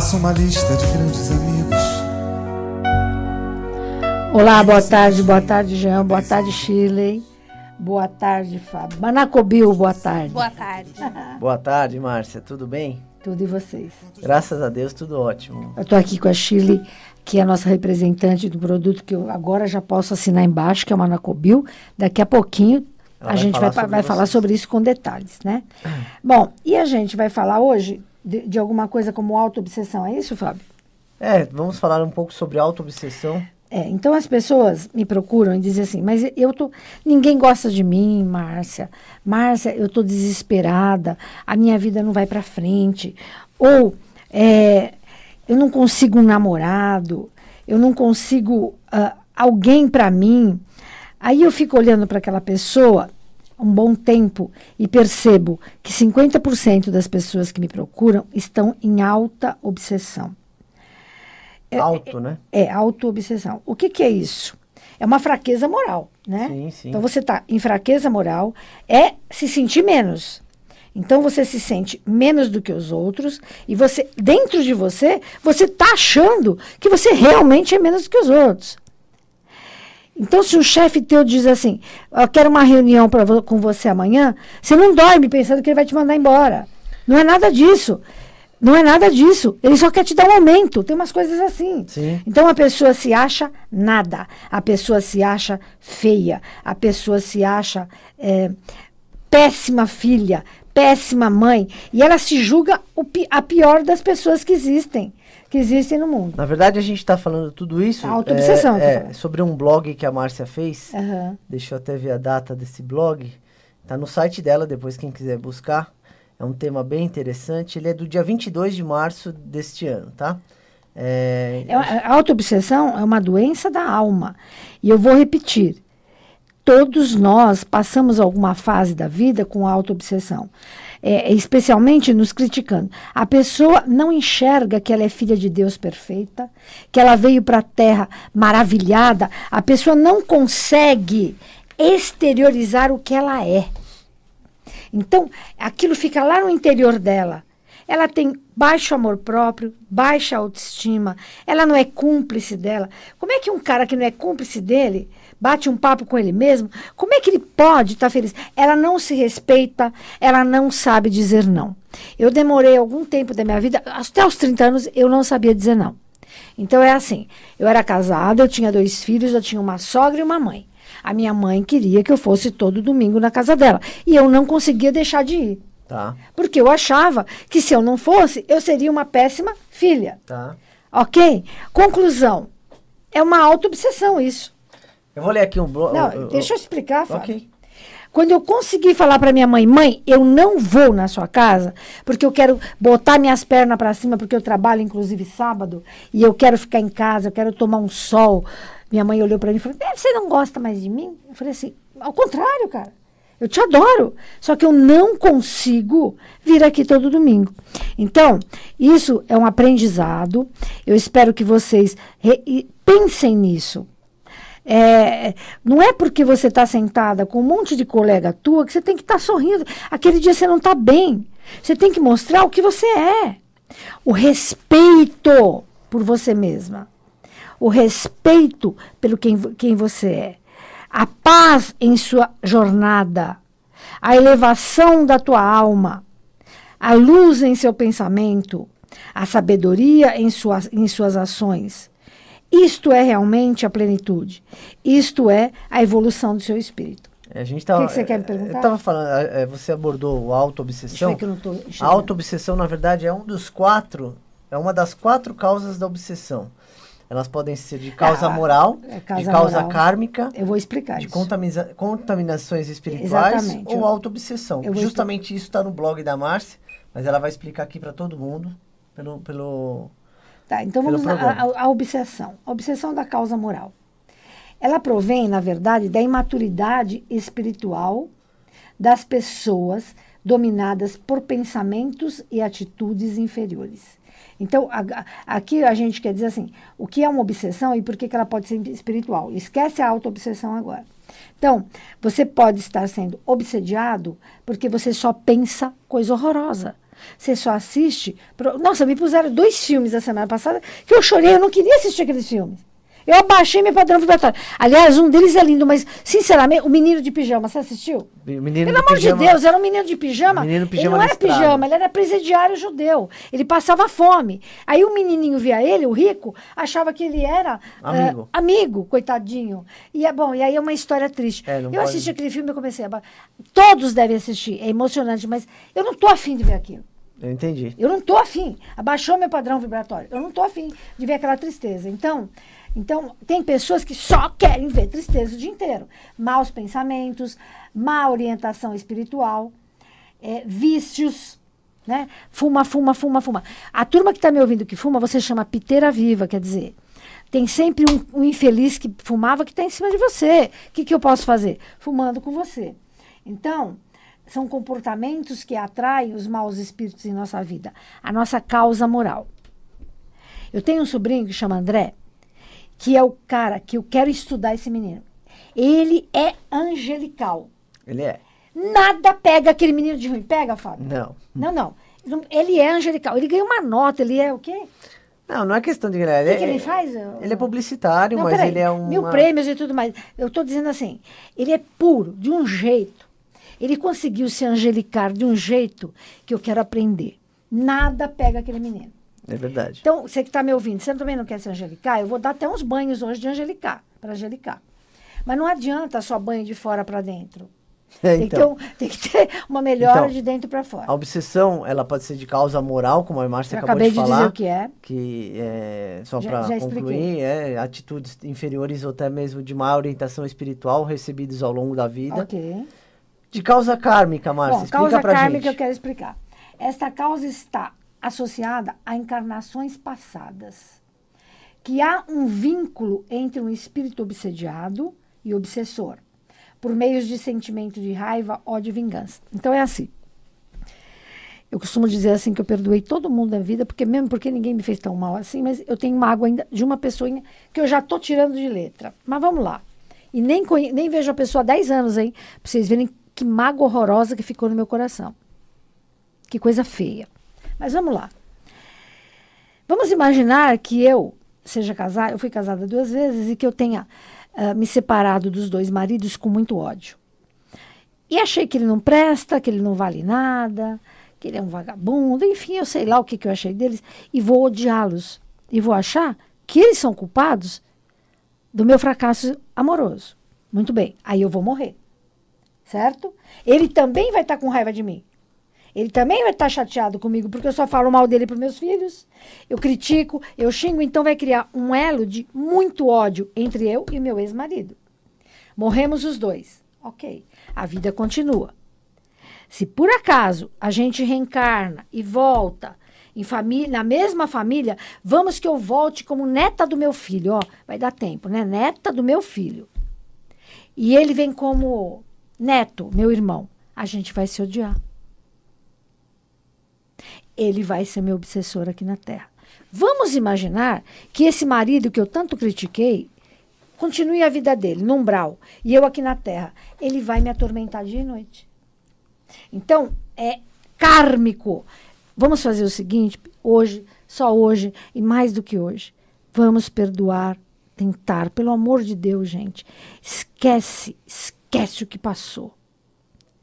Faço uma lista de grandes amigos. Olá, boa tarde, boa tarde, Jean, boa tarde, Chile, Boa tarde, Fábio. Manacobil, boa tarde. Boa tarde. boa tarde, Márcia. Tudo bem? Tudo e vocês? Graças a Deus, tudo ótimo. Eu estou aqui com a Chile, que é a nossa representante do produto, que eu agora já posso assinar embaixo, que é o Manacobil. Daqui a pouquinho Ela a gente vai, falar, vai, sobre vai falar sobre isso com detalhes, né? Bom, e a gente vai falar hoje de, de alguma coisa como autoobsessão, é isso, Fábio? É, vamos falar um pouco sobre autoobsessão. É, então as pessoas me procuram e dizem assim, mas eu tô. Ninguém gosta de mim, Márcia. Márcia, eu tô desesperada, a minha vida não vai para frente. Ou é, eu não consigo um namorado, eu não consigo uh, alguém para mim. Aí eu fico olhando para aquela pessoa um bom tempo e percebo que 50% das pessoas que me procuram estão em alta obsessão. É, Alto, é, né? É, auto-obsessão. O que, que é isso? É uma fraqueza moral, né? Sim, sim. Então você está em fraqueza moral, é se sentir menos. Então você se sente menos do que os outros e você, dentro de você, você está achando que você realmente é menos do que os outros. Então, se o chefe teu diz assim, eu quero uma reunião pra, com você amanhã, você não dorme pensando que ele vai te mandar embora. Não é nada disso. Não é nada disso. Ele só quer te dar um aumento. Tem umas coisas assim. Sim. Então a pessoa se acha nada. A pessoa se acha feia. A pessoa se acha é, péssima filha, péssima mãe. E ela se julga a pior das pessoas que existem que existem no mundo. Na verdade, a gente está falando tudo isso Auto-obsessão, é, é, sobre um blog que a Márcia fez. Uhum. Deixa eu até ver a data desse blog. Está no site dela, depois quem quiser buscar. É um tema bem interessante. Ele é do dia 22 de março deste ano, tá? É... é a é uma doença da alma. E eu vou repetir. Todos nós passamos alguma fase da vida com auto obsessão é, especialmente nos criticando. A pessoa não enxerga que ela é filha de Deus perfeita, que ela veio para a terra maravilhada. A pessoa não consegue exteriorizar o que ela é. Então, aquilo fica lá no interior dela. Ela tem baixo amor próprio, baixa autoestima, ela não é cúmplice dela. Como é que um cara que não é cúmplice dele bate um papo com ele mesmo. Como é que ele pode estar tá feliz? Ela não se respeita, ela não sabe dizer não. Eu demorei algum tempo da minha vida, até os 30 anos, eu não sabia dizer não. Então é assim: eu era casada, eu tinha dois filhos, eu tinha uma sogra e uma mãe. A minha mãe queria que eu fosse todo domingo na casa dela. E eu não conseguia deixar de ir. Tá. Porque eu achava que se eu não fosse, eu seria uma péssima filha. Tá. Ok? Conclusão. É uma auto-obsessão isso. Eu vou ler aqui um blog. Não, eu, deixa eu explicar, Fábio. Quando eu consegui falar para minha mãe, mãe, eu não vou na sua casa, porque eu quero botar minhas pernas para cima, porque eu trabalho inclusive sábado, e eu quero ficar em casa, eu quero tomar um sol. Minha mãe olhou para mim e falou: "Você não gosta mais de mim?" Eu falei assim: "Ao contrário, cara. Eu te adoro, só que eu não consigo vir aqui todo domingo. Então, isso é um aprendizado. Eu espero que vocês pensem nisso. É, não é porque você está sentada com um monte de colega tua que você tem que estar tá sorrindo. Aquele dia você não está bem. Você tem que mostrar o que você é. O respeito por você mesma. O respeito pelo quem, quem você é. A paz em sua jornada. A elevação da tua alma. A luz em seu pensamento. A sabedoria em, em suas ações isto é realmente a plenitude. Isto é a evolução do seu espírito. É, a gente tava, tá- o que, que você quer me é, perguntar? Eu estava falando, é, você abordou a auto-obsessão. A auto-obsessão, na verdade, é um dos quatro, é uma das quatro causas da obsessão. Elas podem ser de causa ah, moral, causa de causa moral. kármica. Eu vou explicar de contaminações espirituais Exatamente. ou auto-obsessão. Justamente isso está no blog da Márcia, mas ela vai explicar aqui para todo mundo pelo, pelo Tá, então vamos à obsessão. A obsessão da causa moral. Ela provém, na verdade, da imaturidade espiritual das pessoas dominadas por pensamentos e atitudes inferiores. Então, a, aqui a gente quer dizer assim, o que é uma obsessão e por que, que ela pode ser espiritual. Esquece a auto-obsessão agora. Então, você pode estar sendo obsediado porque você só pensa coisa horrorosa você só assiste. Pro... Nossa, me puseram dois filmes da semana passada que eu chorei, eu não queria assistir aqueles filmes. Eu abaixei meu padrão vibratório. Aliás, um deles é lindo, mas, sinceramente, o menino de pijama, você assistiu? Menino Pelo amor pijama, de Deus, era um menino de pijama. Menino pijama ele não era pijama, ele era presidiário judeu. Ele passava fome. Aí o menininho via ele, o rico, achava que ele era eh, amigo, uh, amigo coitadinho. E é bom, e aí é uma história triste. É, eu pode... assisti aquele filme e comecei a. Todos devem assistir, é emocionante, mas eu não tô afim de ver aquilo. Eu entendi. Eu não tô afim. Abaixou meu padrão vibratório. Eu não tô afim de ver aquela tristeza. Então, então tem pessoas que só querem ver tristeza o dia inteiro. Maus pensamentos, má orientação espiritual, é, vícios, né? Fuma, fuma, fuma, fuma. A turma que está me ouvindo que fuma, você chama piteira viva, quer dizer. Tem sempre um, um infeliz que fumava que está em cima de você. O que, que eu posso fazer? Fumando com você. Então, são comportamentos que atraem os maus espíritos em nossa vida, a nossa causa moral. Eu tenho um sobrinho que chama André, que é o cara que eu quero estudar esse menino. Ele é angelical. Ele é. Nada pega aquele menino de ruim. Pega, Fábio? Não. Não, não. Ele é angelical. Ele ganha uma nota, ele é o quê? Não, não é questão de ganhar. O que, é, que, ele faz? Ele é publicitário, não, mas peraí. ele é um. Mil prêmios e tudo mais. Eu estou dizendo assim, ele é puro, de um jeito ele conseguiu se angelicar de um jeito que eu quero aprender. Nada pega aquele menino. É verdade. Então, você que está me ouvindo, você também não quer se angelicar? Eu vou dar até uns banhos hoje de angelicar, para angelicar. Mas não adianta só banho de fora para dentro. É, então. Tem, que ter, tem, que ter uma melhora então, de dentro para fora. A obsessão, ela pode ser de causa moral, como a Márcia acabou acabei de, de falar. dizer o que é. Que é, só para concluir, é atitudes inferiores ou até mesmo de má orientação espiritual recebidas ao longo da vida. Ok de causa kármica, Márcia. Explica causa pra kármica gente. eu quero explicar. Esta causa está associada a encarnações passadas, que há um vínculo entre um espírito obsediado e obsessor, por meios de sentimento de raiva ou de vingança. Então é assim. Eu costumo dizer assim que eu perdoei todo mundo da vida, porque mesmo porque ninguém me fez tão mal assim, mas eu tenho mágoa ainda de uma pessoa que eu já tô tirando de letra. Mas vamos lá. E nem, nem vejo a pessoa há 10 anos, hein? Pra vocês verem que mágoa horrorosa que ficou no meu coração. Que coisa feia. Mas vamos lá. Vamos imaginar que eu seja casada, eu fui casada duas vezes e que eu tenha uh, me separado dos dois maridos com muito ódio. E achei que ele não presta, que ele não vale nada, que ele é um vagabundo, enfim, eu sei lá o que, que eu achei deles e vou odiá-los. E vou achar que eles são culpados do meu fracasso amoroso. Muito bem, aí eu vou morrer certo? Ele também vai estar tá com raiva de mim. Ele também vai estar tá chateado comigo, porque eu só falo mal dele para meus filhos. Eu critico, eu xingo, então vai criar um elo de muito ódio entre eu e meu ex-marido. Morremos os dois. Ok, a vida continua. Se por acaso a gente reencarna e volta em família, na mesma família, vamos que eu volte como neta do meu filho. Ó, vai dar tempo, né? Neta do meu filho. E ele vem como Neto, meu irmão, a gente vai se odiar. Ele vai ser meu obsessor aqui na Terra. Vamos imaginar que esse marido que eu tanto critiquei continue a vida dele, no umbral, e eu aqui na Terra. Ele vai me atormentar dia e noite. Então, é kármico. Vamos fazer o seguinte, hoje, só hoje e mais do que hoje. Vamos perdoar, tentar, pelo amor de Deus, gente. Esquece, esquece esquece o que passou.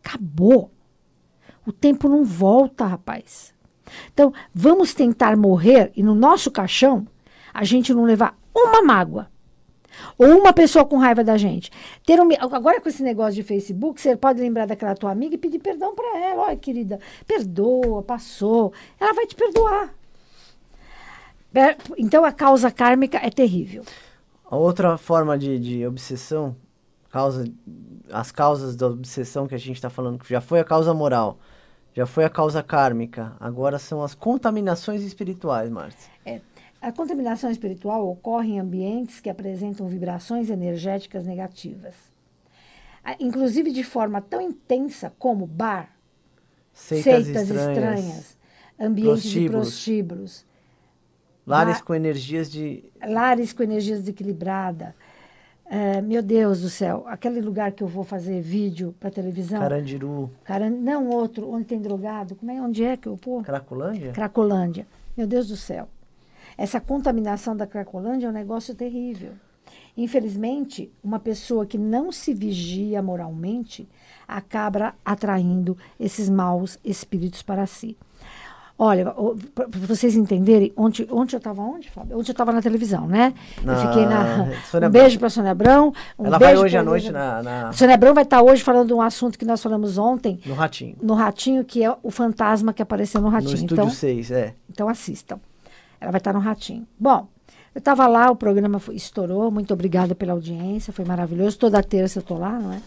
Acabou. O tempo não volta, rapaz. Então, vamos tentar morrer e no nosso caixão a gente não levar uma mágoa. Ou uma pessoa com raiva da gente. Ter um, agora com esse negócio de Facebook, você pode lembrar daquela tua amiga e pedir perdão para ela. Olha, querida, perdoa, passou. Ela vai te perdoar. É, então a causa kármica é terrível. A outra forma de, de obsessão causa, as causas da obsessão que a gente está falando, que já foi a causa moral, já foi a causa kármica, agora são as contaminações espirituais, Márcia. É. A contaminação espiritual ocorre em ambientes que apresentam vibrações energéticas negativas, inclusive de forma tão intensa como bar, seitas, seitas estranhas, estranhas, ambientes prostíbulos. de prostíbulos, lares com energias de lares com energias desequilibrada, é, meu Deus do céu, aquele lugar que eu vou fazer vídeo para televisão. Carandiru. Não, outro, onde tem drogado. Como é, onde é que eu pô Cracolândia? Cracolândia. Meu Deus do céu. Essa contaminação da Cracolândia é um negócio terrível. Infelizmente, uma pessoa que não se vigia moralmente acaba atraindo esses maus espíritos para si. Olha, para vocês entenderem, ontem, ontem eu estava onde, Fábio? Ontem eu estava na televisão, né? Na... Eu fiquei na. um beijo para Sônia Abrão. Um Ela vai hoje à noite na, na. Sônia Abrão vai estar tá hoje falando de um assunto que nós falamos ontem. No Ratinho. No Ratinho, que é o fantasma que apareceu no Ratinho. No então Estúdio 6, é. Então assistam. Ela vai estar tá no Ratinho. Bom, eu estava lá, o programa foi, estourou. Muito obrigada pela audiência, foi maravilhoso. Toda terça eu estou lá, não é?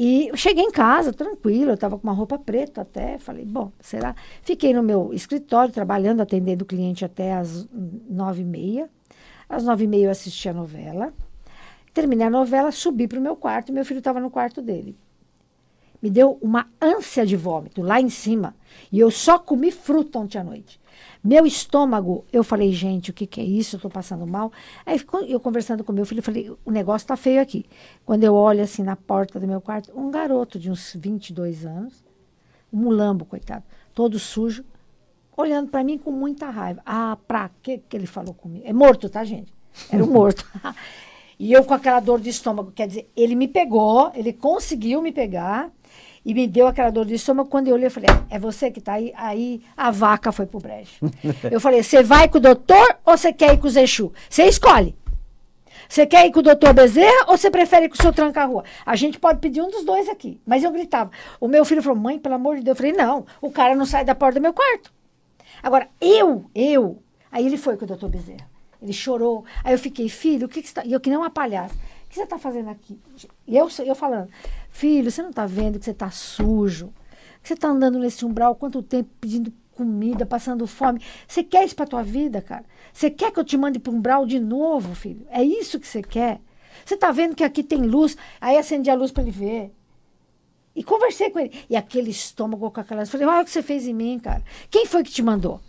E eu cheguei em casa, tranquilo eu estava com uma roupa preta até, falei, bom, será? Fiquei no meu escritório trabalhando, atendendo o cliente até as nove e meia. Às nove e meia eu assisti a novela. Terminei a novela, subi para o meu quarto, meu filho estava no quarto dele. Me deu uma ânsia de vômito lá em cima. E eu só comi fruta ontem à noite. Meu estômago, eu falei, gente, o que, que é isso? Eu tô passando mal. Aí eu conversando com meu filho, eu falei, o negócio tá feio aqui. Quando eu olho assim na porta do meu quarto, um garoto de uns 22 anos, um mulambo, coitado, todo sujo, olhando para mim com muita raiva. Ah, pra que que ele falou comigo? É morto, tá, gente? Era um morto. e eu com aquela dor de estômago, quer dizer, ele me pegou, ele conseguiu me pegar, e me deu aquela dor de estômago. Quando eu olhei, eu falei, é, é você que está aí? Aí a vaca foi pro brejo. eu falei, você vai com o doutor ou você quer ir com o Zexu? Você escolhe. Você quer ir com o doutor Bezerra ou você prefere com o seu tranca rua? A gente pode pedir um dos dois aqui. Mas eu gritava. O meu filho falou, mãe, pelo amor de Deus. Eu falei, não, o cara não sai da porta do meu quarto. Agora, eu, eu. Aí ele foi com o doutor Bezerra. Ele chorou. Aí eu fiquei, filho, o que, que você tá? E eu que não uma palhaça que você está fazendo aqui? E eu, eu falando, filho, você não está vendo que você está sujo? Que você está andando nesse umbral quanto tempo pedindo comida, passando fome? Você quer isso para tua vida, cara? Você quer que eu te mande para umbral de novo, filho? É isso que você quer? Você está vendo que aqui tem luz? Aí acendi a luz para ele ver. E conversei com ele. E aquele estômago com aquela. Eu falei, olha o que você fez em mim, cara. Quem foi que te mandou?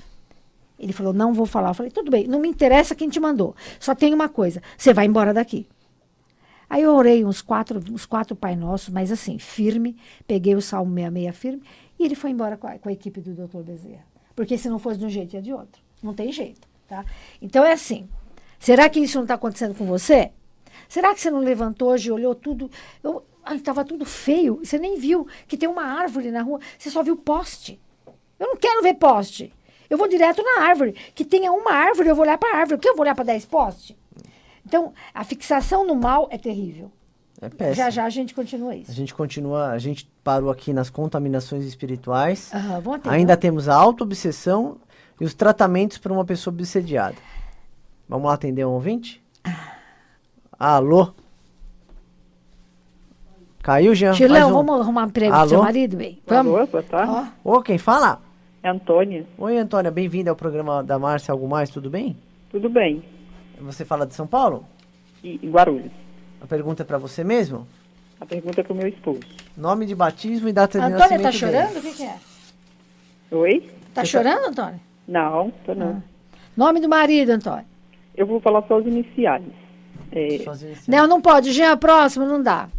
Ele falou, não vou falar. Eu falei, tudo bem, não me interessa quem te mandou. Só tem uma coisa: você vai embora daqui. Aí eu orei uns quatro, uns quatro Pai Nossos, mas assim, firme, peguei o Salmo 66 firme, e ele foi embora com a, com a equipe do Dr. Bezerra. Porque se não fosse de um jeito, ia de outro. Não tem jeito, tá? Então é assim, será que isso não está acontecendo com você? Será que você não levantou hoje, olhou tudo? Eu, estava tudo feio, você nem viu que tem uma árvore na rua, você só viu poste. Eu não quero ver poste. Eu vou direto na árvore. Que tenha uma árvore, eu vou olhar para a árvore. O que eu vou olhar para 10 postes? Então, a fixação no mal é terrível. É péssimo. Já já a gente continua isso. A gente continua, a gente parou aqui nas contaminações espirituais. Aham, vamos atender. Então. Ainda temos a autoobsessão e os tratamentos para uma pessoa obsediada. Vamos lá atender um ouvinte? Ah. Alô? Caiu, Jean? Tilão, um. vamos arrumar um emprego pro seu marido, bem? Vamos. Alô, boa tarde. Ô, quem fala? É Antônia. Oi, Antônia, bem-vinda ao programa da Márcia Algo Mais, tudo bem? Tudo bem? Você fala de São Paulo? E, e Guarulhos. A pergunta é para você mesmo? A pergunta é para o meu esposo. Nome de batismo e data de Antônia, nascimento Antônia, tá chorando? Dele. O que, que, é? Oi? Tá você tá- chorando, tá... Antônia? Não, tô não. Ah. Nome do marido, Antônia? Eu vou falar só os iniciais. É... Só os iniciais. Não, não pode. Já próximo, não dá.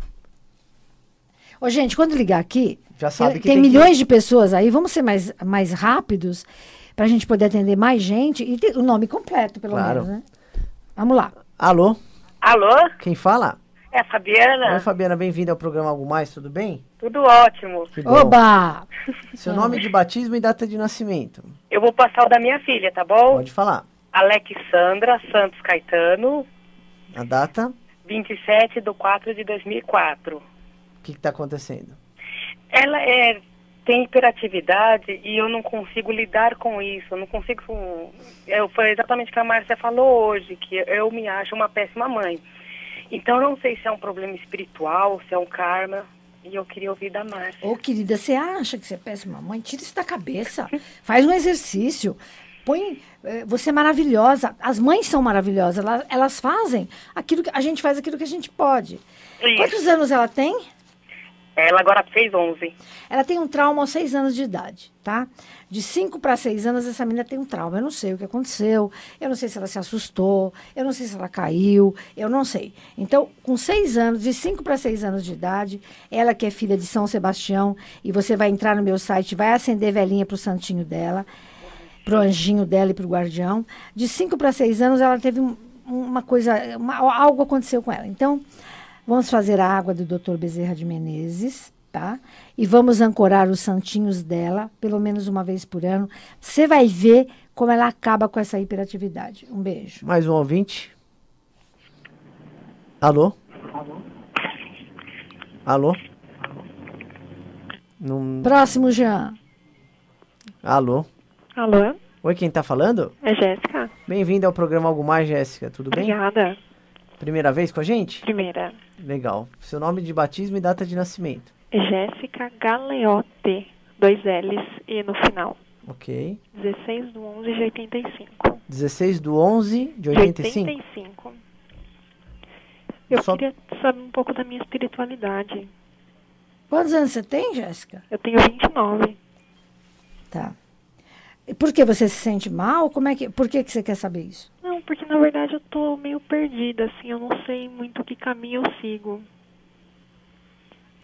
Ô, gente, quando ligar aqui, já sabe que tem, tem milhões que... de pessoas aí, vamos ser mais, mais rápidos para a gente poder atender mais gente e ter o nome completo, pelo claro. menos, né? Vamos lá. Alô? Alô? Quem fala? É a Fabiana. Oi, Fabiana, bem-vinda ao programa Algo Mais, tudo bem? Tudo ótimo. Que bom. Oba! Seu nome de batismo e data de nascimento. Eu vou passar o da minha filha, tá bom? Pode falar. Alexandra Santos Caetano. A data? 27 de 4 de 2004. O que está acontecendo? Ela é tem hiperatividade e eu não consigo lidar com isso, eu não consigo. Eu, foi exatamente o que a Márcia falou hoje, que eu me acho uma péssima mãe. Então eu não sei se é um problema espiritual, se é um karma, e eu queria ouvir da Márcia. Ô, querida, você acha que você é péssima mãe? Tira isso da cabeça. Faz um exercício. Põe. Eh, você é maravilhosa. As mães são maravilhosas. Elas, elas fazem aquilo que. A gente faz aquilo que a gente pode. Isso. Quantos anos ela tem? Ela agora fez 11. Ela tem um trauma aos 6 anos de idade, tá? De 5 para 6 anos, essa menina tem um trauma. Eu não sei o que aconteceu, eu não sei se ela se assustou, eu não sei se ela caiu, eu não sei. Então, com 6 anos, de 5 para 6 anos de idade, ela que é filha de São Sebastião, e você vai entrar no meu site, vai acender velhinha o santinho dela, para o anjinho dela e para o guardião. De 5 para 6 anos, ela teve um, uma coisa, uma, algo aconteceu com ela. Então, Vamos fazer a água do Dr. Bezerra de Menezes, tá? E vamos ancorar os santinhos dela, pelo menos uma vez por ano. Você vai ver como ela acaba com essa hiperatividade. Um beijo. Mais um ouvinte. Alô? Alô? Alô? Num... Próximo, Jean. Alô? Alô? Oi, quem tá falando? É Jéssica. Bem-vinda ao programa Algo Mais, Jéssica. Tudo bem? Obrigada. Primeira vez com a gente? Primeira. Legal. Seu nome de batismo e data de nascimento? Jéssica Galeote, dois L's e no final. Ok. 16 do 11 de 85. 16 do 11 de 85? De 85. Eu Só... queria saber um pouco da minha espiritualidade. Quantos anos você tem, Jéssica? Eu tenho 29. Tá. Porque você se sente mal? Como é que, por que, que você quer saber isso? Não, porque na verdade eu tô meio perdida, assim, eu não sei muito que caminho eu sigo.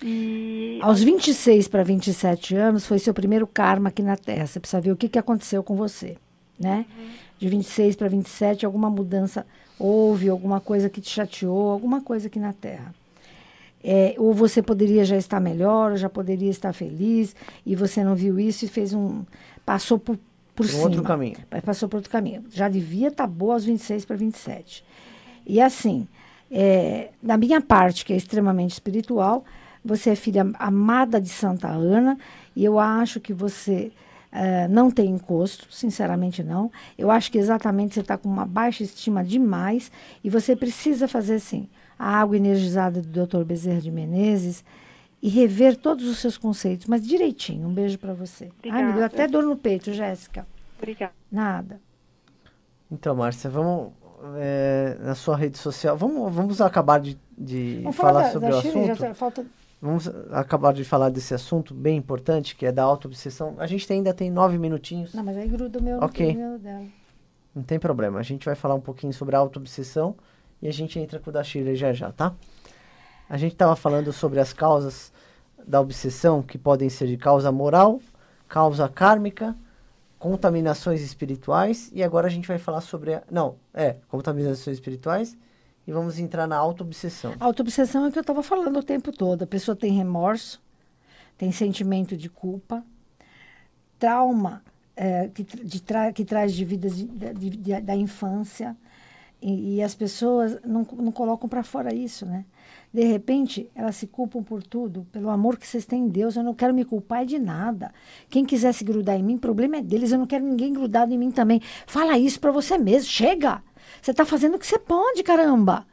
E... Aos 26 para 27 anos foi seu primeiro karma aqui na Terra. Você precisa ver o que, que aconteceu com você, né? Uhum. De 26 para 27, alguma mudança houve, alguma coisa que te chateou, alguma coisa aqui na Terra. É, ou você poderia já estar melhor, ou já poderia estar feliz, e você não viu isso e fez um. passou por, por um cima. outro caminho. passou por outro caminho. Já devia estar tá boa aos 26 para 27. E assim, é, da minha parte, que é extremamente espiritual, você é filha amada de Santa Ana, e eu acho que você é, não tem encosto, sinceramente não. Eu acho que exatamente você está com uma baixa estima demais, e você precisa fazer assim. A água energizada do Dr. Bezerra de Menezes, e rever todos os seus conceitos, mas direitinho. Um beijo para você. Obrigada. Ai, me deu até dor no peito, Jéssica. Obrigada. Nada. Então, Márcia, vamos é, na sua rede social. Vamos, vamos acabar de, de vamos falar, da, sobre da o Chile, assunto. Tá, falta... Vamos acabar de falar desse assunto bem importante, que é da autoobsessão. A gente ainda tem nove minutinhos. Não, mas aí gruda o meu okay. no dela. Não tem problema. A gente vai falar um pouquinho sobre a autoobsessão e a gente entra com o da Shirley já já, tá? A gente estava falando sobre as causas da obsessão, que podem ser de causa moral, causa kármica, contaminações espirituais, e agora a gente vai falar sobre. A, não, é, contaminações espirituais. E vamos entrar na auto-obsessão. Auto-obsessão é o que eu estava falando o tempo todo. A pessoa tem remorso, tem sentimento de culpa, trauma é, que, de tra que traz de vidas da infância. E, e, as pessoas não, não colocam para fora isso, né? De repente, elas se culpam por tudo, pelo amor que vocês têm em Deus. Eu não quero me culpar de nada. Quem quiser se grudar em mim, o problema é deles. Eu não quero ninguém grudado em mim também. Fala isso para você mesmo. Chega! Você está fazendo o que você pode, caramba!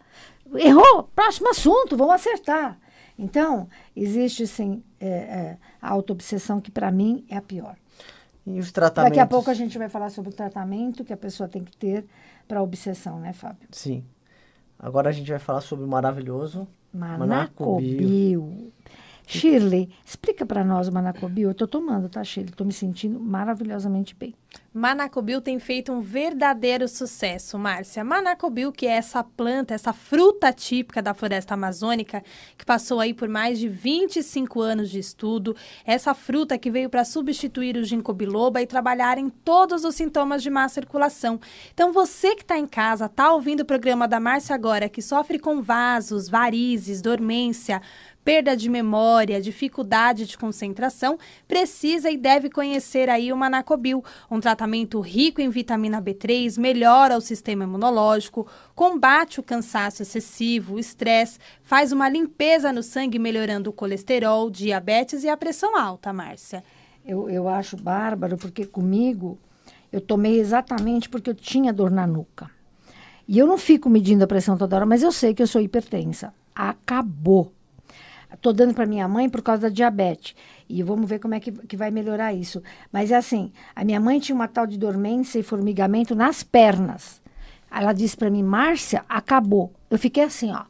Errou! Próximo assunto, vamos acertar. Então, existe sim é, é, a autoobsessão que para mim é a pior. E os tratamentos? Daqui a pouco a gente vai falar sobre o tratamento que a pessoa tem que ter para a obsessão, né, Fábio? Sim. Agora a gente vai falar sobre o maravilhoso Manacobio. Manacobio. Shirley, explica para nós o Manacobil. Eu estou tomando, tá, Shirley? Estou me sentindo maravilhosamente bem. Manacobil tem feito um verdadeiro sucesso, Márcia. Manacobil, que é essa planta, essa fruta típica da floresta amazônica, que passou aí por mais de 25 anos de estudo, essa fruta que veio para substituir o ginkgo biloba e trabalhar em todos os sintomas de má circulação. Então, você que está em casa, tá ouvindo o programa da Márcia agora, que sofre com vasos, varizes, dormência, perda de memória, dificuldade de concentração, precisa e deve conhecer aí o Manacobil, um tratamento rico em vitamina B3, melhora o sistema imunológico, combate o cansaço excessivo, o estresse, faz uma limpeza no sangue melhorando o colesterol, diabetes e a pressão alta, Márcia. Eu, eu acho bárbaro porque comigo eu tomei exatamente porque eu tinha dor na nuca. E eu não fico medindo a pressão toda hora, mas eu sei que eu sou hipertensa. Acabou estou dando para minha mãe por causa da diabetes. E vamos ver como é que, que vai melhorar isso. Mas é assim, a minha mãe tinha uma tal de dormência e formigamento nas pernas. Ela disse para mim, Márcia, acabou. Eu fiquei assim, ó.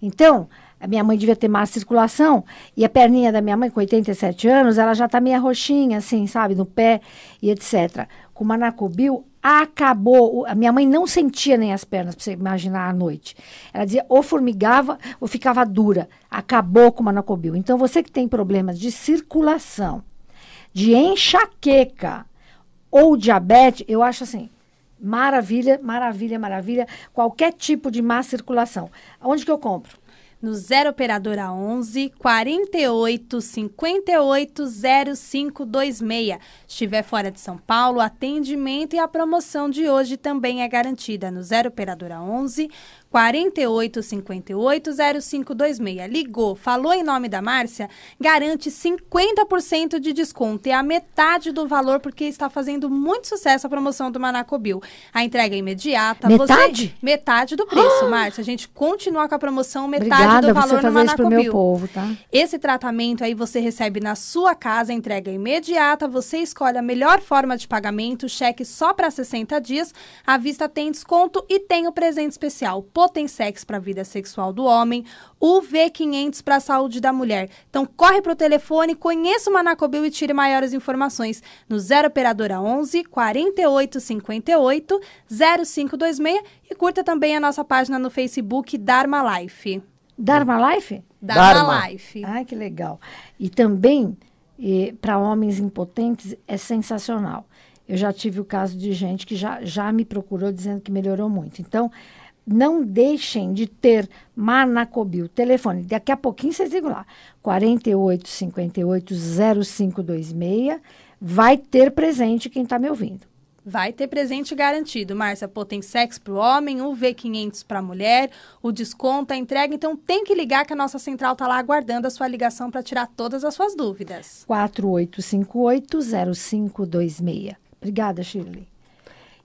Então, a minha mãe devia ter má circulação e a perninha da minha mãe, com 87 anos, ela já está meio roxinha, assim, sabe, no pé e etc. Com o manacobil, acabou. A minha mãe não sentia nem as pernas, para você imaginar à noite. Ela dizia ou formigava ou ficava dura. Acabou com o manacobil. Então, você que tem problemas de circulação, de enxaqueca ou diabetes, eu acho assim. Maravilha, maravilha, maravilha. Qualquer tipo de má circulação. Onde que eu compro? no 0 operadora 11 48 58 0526. Estiver fora de São Paulo, atendimento e a promoção de hoje também é garantida no 0 operadora 11 48580526. Ligou, falou em nome da Márcia, garante 50% de desconto e a metade do valor porque está fazendo muito sucesso a promoção do Manacobil. A entrega é imediata. Metade? Você, metade do preço, ah! Márcia. A gente continua com a promoção, metade Obrigada, do valor você no Manacobil. Isso povo, tá? Esse tratamento aí você recebe na sua casa, entrega imediata, você escolhe a melhor forma de pagamento, cheque só para 60 dias, a vista tem desconto e tem o presente especial. Por Potensex para a vida sexual do homem, UV500 para a saúde da mulher. Então corre para o telefone, conheça o Manacobil e tire maiores informações no 0 operadora 11 48 58 0526 e curta também a nossa página no Facebook Dharma Life. Dharma Life? Dharma, Dharma. Life. Ai, que legal. E também para homens impotentes é sensacional. Eu já tive o caso de gente que já, já me procurou dizendo que melhorou muito. Então, não deixem de ter Manacobi. O Telefone, daqui a pouquinho vocês ligam lá. 48 58 0526. Vai ter presente quem está me ouvindo. Vai ter presente garantido, Márcia. sexo para o homem, v 500 para a mulher, o desconto, a entrega. Então tem que ligar que a nossa central está lá aguardando a sua ligação para tirar todas as suas dúvidas. 48580526. Obrigada, Shirley.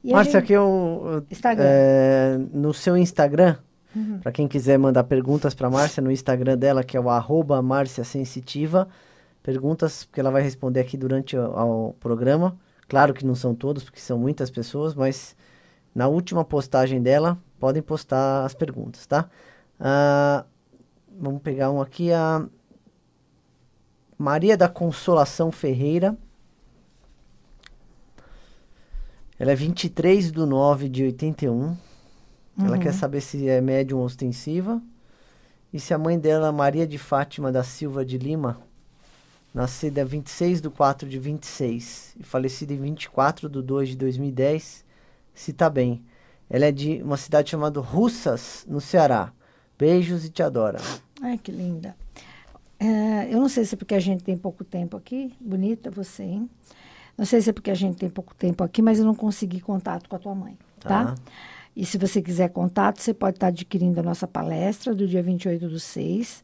Márcia, gente... aqui é um, é, no seu Instagram, uhum. para quem quiser mandar perguntas para Márcia, no Instagram dela, que é o arroba Márcia Sensitiva, perguntas que ela vai responder aqui durante o programa. Claro que não são todos, porque são muitas pessoas, mas na última postagem dela, podem postar as perguntas, tá? Ah, vamos pegar um aqui, a Maria da Consolação Ferreira. Ela é 23 do 9 de 81. Uhum. Ela quer uhum. saber se é médium ostensiva. E se a mãe dela, Maria de Fátima da Silva de Lima, nascida 26 do 4 de 26 e falecida em 24 de 2 de 2010, se está bem. Ela é de uma cidade chamada Russas, no Ceará. Beijos e te adora. Ai, que linda. É, eu não sei se é porque a gente tem pouco tempo aqui. Bonita você, hein? Não sei se é porque a gente tem pouco tempo aqui, mas eu não consegui contato com a tua mãe, tá? tá? E se você quiser contato, você pode estar adquirindo a nossa palestra do dia 28 do 6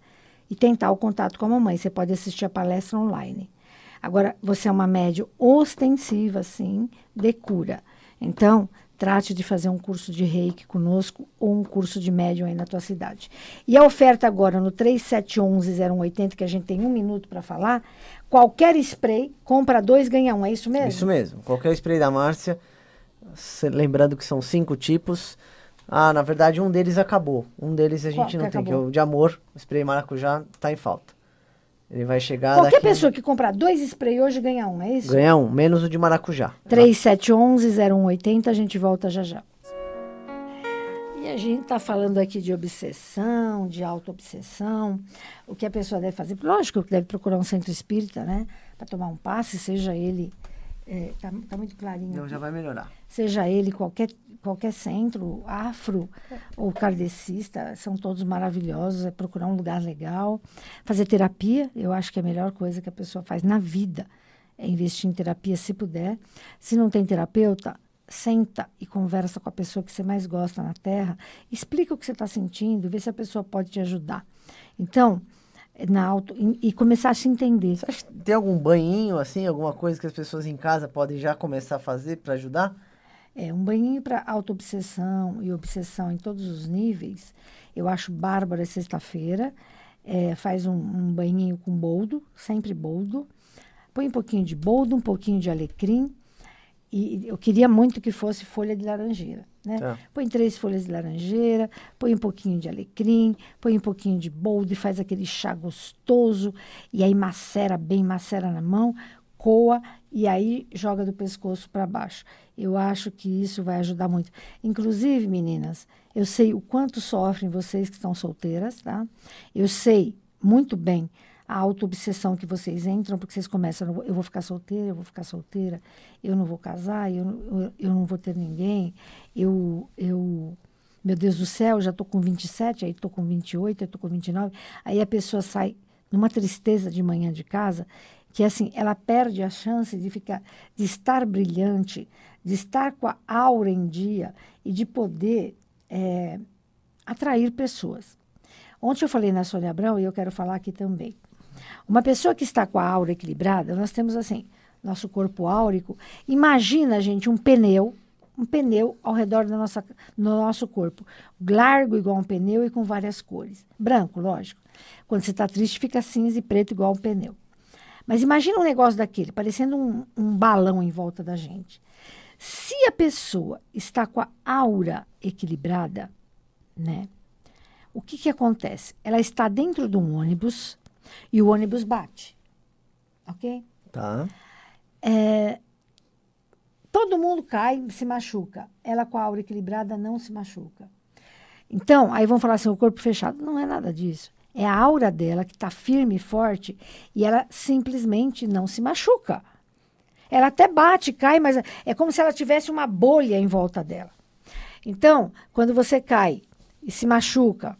e tentar o contato com a mamãe. Você pode assistir a palestra online. Agora, você é uma média ostensiva, sim, de cura. Então, trate de fazer um curso de reiki conosco ou um curso de médium aí na tua cidade. E a oferta agora no 3711080, que a gente tem um minuto para falar, qualquer spray, compra dois, ganha um, é isso mesmo? Isso mesmo, qualquer spray da Márcia, lembrando que são cinco tipos, ah, na verdade um deles acabou, um deles a gente Qual não tem, acabou? que é o de amor, o spray maracujá, está em falta. Ele vai chegar. Qualquer daqui... pessoa que comprar dois spray hoje ganha um, é isso? Ganha um, menos o de maracujá. 3711-0180, a gente volta já já. E a gente está falando aqui de obsessão, de auto-obsessão, o que a pessoa deve fazer. Lógico que deve procurar um centro espírita, né? Para tomar um passe, seja ele Está é, tá, tá muito clarinho. Não, aqui. já vai melhorar. Seja ele qualquer, qualquer centro, afro é. ou cardecista, são todos maravilhosos. É procurar um lugar legal. Fazer terapia, eu acho que é a melhor coisa que a pessoa faz na vida. É investir em terapia, se puder. Se não tem terapeuta, senta e conversa com a pessoa que você mais gosta na Terra. Explica o que você está sentindo, vê se a pessoa pode te ajudar. Então, na auto, e, começar a se entender. Você acha que tem algum banhinho, assim, alguma coisa que as pessoas em casa podem já começar a fazer para ajudar? É, um banhinho para autoobsessão e obsessão em todos os níveis. Eu acho Bárbara é sexta-feira. É, faz um, um banhinho com boldo, sempre boldo. Põe um pouquinho de boldo, um pouquinho de alecrim. E eu queria muito que fosse folha de laranjeira né? Tá. Põe três folhas de laranjeira, põe um pouquinho de alecrim, põe um pouquinho de boldo e faz aquele chá gostoso. E aí macera bem, macera na mão, coa e aí joga do pescoço para baixo. Eu acho que isso vai ajudar muito. Inclusive, meninas, eu sei o quanto sofrem vocês que estão solteiras, tá? Eu sei muito bem a auto-obsessão que vocês entram, porque vocês começam, eu vou ficar solteira, eu vou ficar solteira, eu não vou casar, eu, eu, eu não vou ter ninguém, eu, eu, meu Deus do céu, já estou com 27, aí estou com 28, aí estou com 29, aí a pessoa sai numa tristeza de manhã de casa, que é assim, ela perde a chance de ficar, de estar brilhante, de estar com a aura em dia e de poder é, atrair pessoas. Ontem eu falei na Sônia Abrão e eu quero falar aqui também. Uma pessoa que está com a aura equilibrada, nós temos assim, nosso corpo áurico. Imagina, gente, um pneu, um pneu ao redor da nossa, do nosso corpo. Largo igual um pneu e com várias cores. Branco, lógico. Quando você está triste, fica cinza e preto igual um pneu. Mas imagina um negócio daquele, parecendo um, um balão em volta da gente. Se a pessoa está com a aura equilibrada, né? O que, que acontece? Ela está dentro de um ônibus e o ônibus bate. Ok? Tá. É, todo mundo cai, se machuca. Ela com a aura equilibrada não se machuca. Então, aí vão falar assim, o corpo fechado. Não é nada disso. É a aura dela que está firme e forte e ela simplesmente não se machuca. Ela até bate, cai, mas é como se ela tivesse uma bolha em volta dela. Então, quando você cai e se machuca,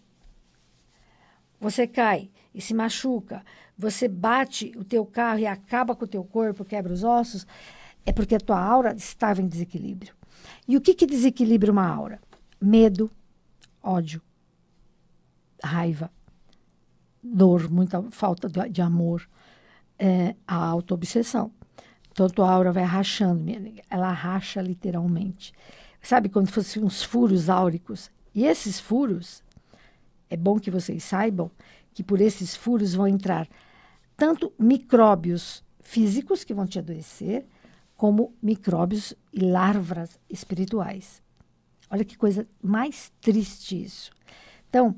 você cai e se machuca, você bate o teu carro e acaba com o teu corpo, quebra os ossos, é porque a tua aura estava em desequilíbrio. E o que, que desequilibra uma aura? Medo, ódio, raiva, dor, muita falta de, de amor, é, a autoobsessão. Então, a tua aura vai rachando, minha ela racha literalmente. Sabe, quando fossem uns furos áuricos. E esses furos, é bom que vocês saibam, que por esses furos vão entrar tanto micróbios físicos que vão te adoecer, como micróbios e larvas espirituais. Olha que coisa mais triste isso. Então,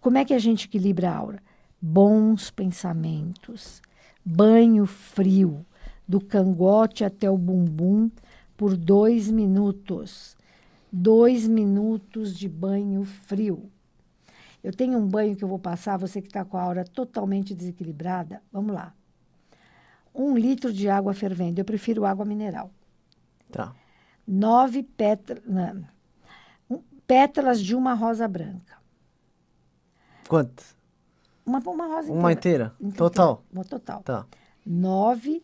como é que a gente equilibra a aura? Bons pensamentos, banho frio, do cangote até o bumbum, por dois minutos. Dois minutos de banho frio. Eu tenho um banho que eu vou passar, você que está com a aura totalmente desequilibrada. Vamos lá. Um litro de água fervendo. Eu prefiro água mineral. Tá. Nove pétalas, né, pétalas de uma rosa branca. Quantas? Uma, uma rosa inteira. Uma inteira? inteira. Total? Uma total. Tá. Nove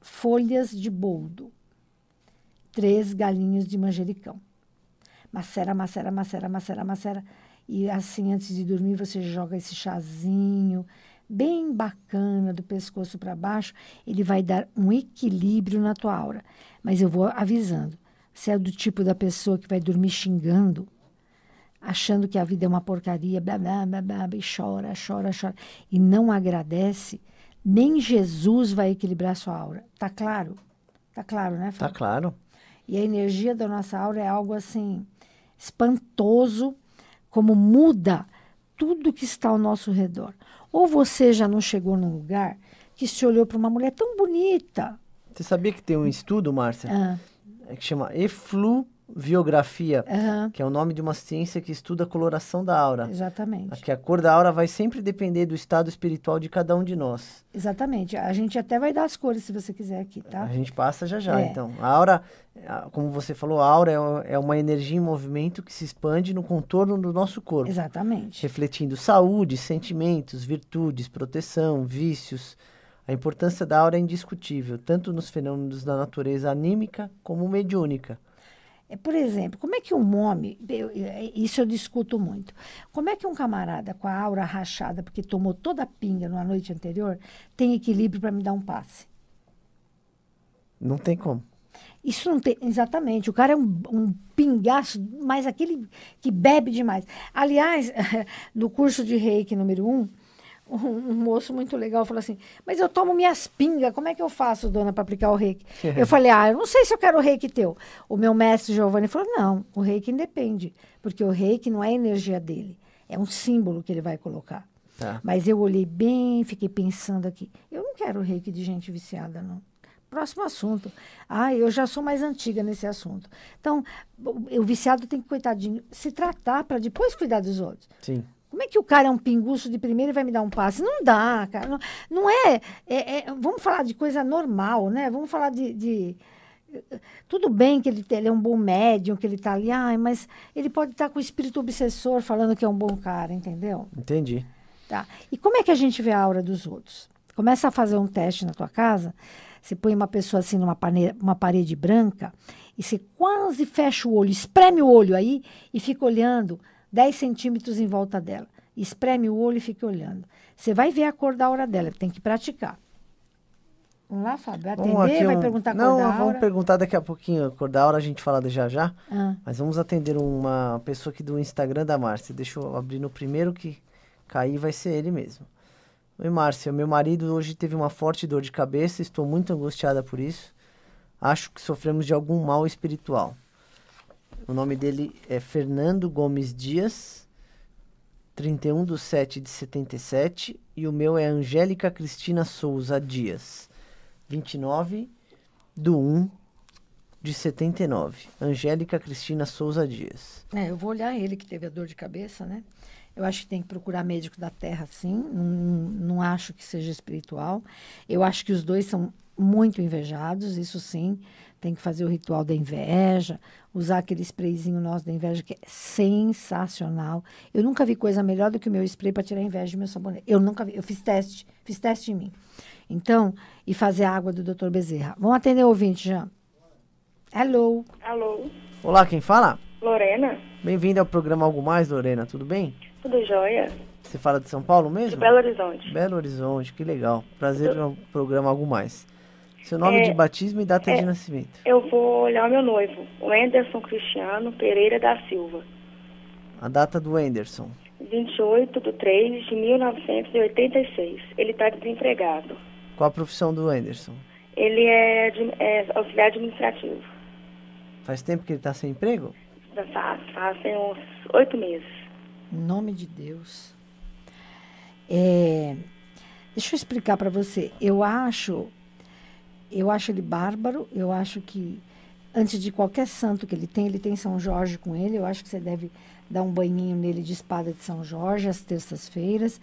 folhas de boldo. Três galinhos de manjericão. Macera, macera, macera, macera, macera e assim, antes de dormir, você joga esse chazinho bem bacana do pescoço para baixo, ele vai dar um equilíbrio na tua aura. Mas eu vou avisando, se é do tipo da pessoa que vai dormir xingando, achando que a vida é uma porcaria, blá blá blá blá, e chora, chora, chora, e não agradece, nem Jesus vai equilibrar a sua aura. Tá claro? Tá claro, né, Fábio? Tá claro. E a energia da nossa aura é algo assim espantoso como muda tudo que está ao nosso redor. Ou você já não chegou num lugar que se olhou para uma mulher tão bonita. Você sabia que tem um estudo, Márcia, ah. É que chama eflu viografia, uhum. que é o nome de uma ciência que estuda a coloração da aura. Exatamente. Que a cor da aura vai sempre depender do estado espiritual de cada um de nós. Exatamente. A gente até vai dar as cores se você quiser aqui, tá? A gente passa já já, é. então. A aura, como você falou, a aura é, é uma energia em movimento que se expande no contorno do nosso corpo. Exatamente. Refletindo saúde, sentimentos, virtudes, proteção, vícios. A importância da aura é indiscutível, tanto nos fenômenos da natureza anímica como mediúnica. É, por exemplo, como é que um homem, eu, é, isso eu discuto muito, como é que um camarada com a aura rachada, porque tomou toda a pinga na noite anterior, tem equilíbrio para me dar um passe? Não tem como. Isso não tem, exatamente. O cara é um, um pingaço, mas aquele que bebe demais. Aliás, no curso de reiki número 1, um, um, um, moço muito legal falou assim: Mas eu tomo minhas pingas, como é que eu faço, dona, para aplicar o reiki? eu falei: Ah, eu não sei se eu quero o reiki teu. O meu mestre Giovanni falou: Não, o reiki independe, porque o reiki não é a energia dele, é um símbolo que ele vai colocar. Tá. Mas eu olhei bem, fiquei pensando aqui: Eu não quero o reiki de gente viciada, não. Próximo assunto. Ah, eu já sou mais antiga nesse assunto. Então, o viciado tem que, coitadinho, se tratar para depois cuidar dos outros. Sim. Como é que o cara é um pinguço de primeira e vai me dar um passe? Não dá, cara. Não, não é, é, é, Vamos falar de coisa normal, né? Vamos falar de. de tudo bem que ele, ele, é um bom médium, que ele está ali, ai, mas ele pode estar tá com o espírito obsessor falando que é um bom cara, entendeu? Entendi. Tá. E como é que a gente vê a aura dos outros? Começa a fazer um teste na tua casa, você põe uma pessoa assim numa uma parede branca e você quase fecha o olho, espreme o olho aí e fica olhando 10 centímetros em volta dela. Espreme o olho e fique olhando. Você vai ver a cor da aura dela, tem que praticar. Vamos lá, Fábio? Vai atender, vamos aqui, vai um... perguntar a cor Não, da aura? vamos perguntar daqui a pouquinho a cor da aura, a gente fala de já já. Ah. Mas vamos atender uma pessoa aqui do Instagram da Márcia. Deixa eu abrir no primeiro que cair, vai ser ele mesmo. Oi, Márcia. Meu marido hoje teve uma forte dor de cabeça, estou muito angustiada por isso. Acho que sofremos de algum mal espiritual. O nome dele é Fernando Gomes Dias, 31 de 7 de 77. E o meu é Angélica Cristina Souza Dias, 29 do 1 de 79. Angélica Cristina Souza Dias. É, eu vou olhar ele que teve a dor de cabeça, né? Eu acho que tem que procurar médico da terra, sim. Não, não acho que seja espiritual. Eu acho que os dois são muito invejados, isso sim. Tem que fazer o ritual da inveja, usar aquele sprayzinho nosso da inveja que é sensacional. Eu nunca vi coisa melhor do que o meu spray para tirar a inveja do meu sabonete. Eu nunca vi, eu fiz teste, fiz teste em mim. Então, e fazer a água do Dr. Bezerra. Vamos atender o ouvinte, Jean. Hello. Alô. Olá, quem fala? Lorena. Bem-vinda ao programa Algo Mais, Lorena. Tudo bem? Tudo jóia. Você fala de São Paulo mesmo? De Belo Horizonte. Belo Horizonte, que legal. Prazer no programa Algo Mais. Seu nome é, de batismo e data é, de nascimento. Eu vou olhar o meu noivo, o Anderson Cristiano Pereira da Silva. A data do Anderson? 28 de 3 de 1986. Ele está desempregado. Qual a profissão do Anderson? Ele é, é auxiliar administrativo. Faz tempo que ele está sem emprego? Faz, fazem tá, tá uns oito meses. Em nome de Deus. É, deixa eu explicar para você. Eu acho eu acho ele bárbaro, eu acho que antes de qualquer santo que ele tem, ele tem São Jorge com ele, eu acho que você deve dar um banhinho nele de espada de São Jorge às terças-feiras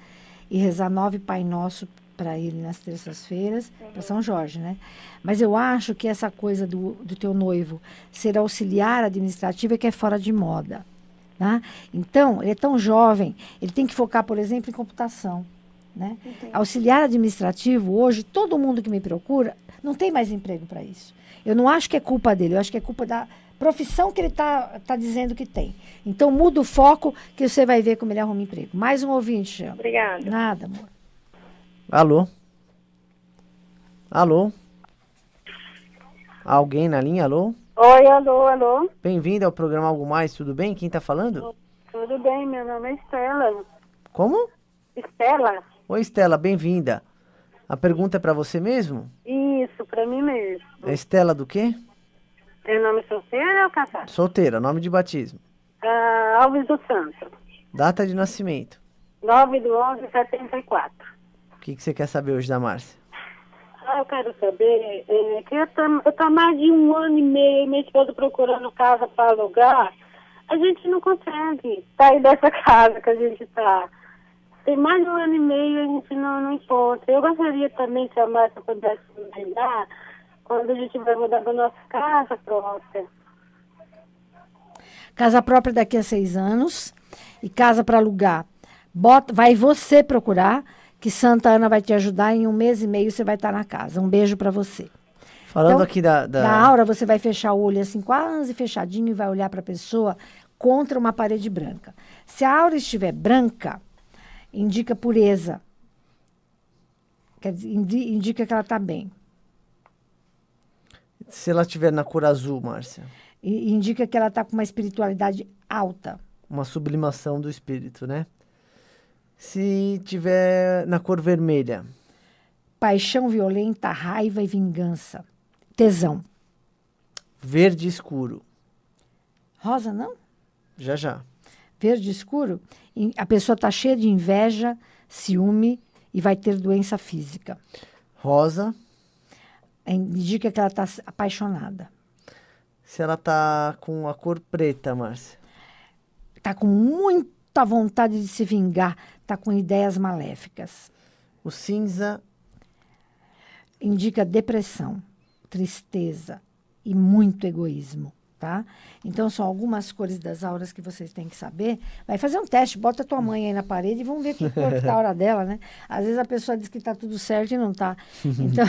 e rezar nove Pai Nosso para ele nas terças-feiras, para São Jorge, né? Mas eu acho que essa coisa do, do teu noivo ser auxiliar administrativo é que é fora de moda. Tá? Então, ele é tão jovem, ele tem que focar, por exemplo, em computação. Né? Auxiliar administrativo, hoje, todo mundo que me procura, não tem mais emprego para isso. Eu não acho que é culpa dele, eu acho que é culpa da profissão que ele está tá dizendo que tem. Então, muda o foco que você vai ver como ele arruma emprego. Mais um ouvinte, Jean. Obrigada. Nada, amor. Alô? Alô? Alguém na linha? Alô? Oi, alô, alô. Bem-vindo ao programa Algo Mais, tudo bem? Quem está falando? Tudo bem, meu nome é Estela. Como? Estela. Oi, Estela, bem-vinda. A pergunta é para você mesmo? Isso, para mim mesmo. É Estela do quê? Tem nome solteira ou casada? Solteira, nome de batismo. Ah, Alves do Santo. Data de nascimento? 9 do 11 de 74. O que, que você quer saber hoje da Márcia? Ah, eu quero saber, é, que eu estou há mais de um ano e meio, minha esposa procurando casa para alugar. A gente não consegue sair dessa casa que a gente está tem mais de um ano e meio a gente não, não encontra. Eu gostaria também que a Márcia pudesse nos ajudar quando a gente vai mudar para nossa casa própria. Casa própria daqui a seis anos e casa para alugar. Bota, vai você procurar, que Santa Ana vai te ajudar. Em um mês e meio você vai estar na casa. Um beijo para você. Falando então, aqui da, da. Da aura, você vai fechar o olho assim, quase fechadinho, e vai olhar para a pessoa contra uma parede branca. Se a aura estiver branca, indica pureza. Quer dizer, indica que ela está bem. Se ela estiver na cor azul, Márcia. E indica que ela está com uma espiritualidade alta. Uma sublimação do espírito, né? Se tiver na cor vermelha. Paixão violenta, raiva e vingança. Tesão. Verde escuro. Rosa, não? Já, já verde escuro, a pessoa está cheia de inveja, ciúme e vai ter doença física. Rosa. Indica é, que ela está apaixonada. Se ela está com a cor preta, Márcia. Está com muita vontade de se vingar, está com ideias maléficas. O cinza. Indica depressão, tristeza e muito egoísmo tá? Então são algumas cores das auras que vocês têm que saber. Vai fazer um teste, bota a tua mãe aí na parede e vamos ver que cor que tá a aura dela, né? Às vezes a pessoa diz que tá tudo certo e não tá. Então,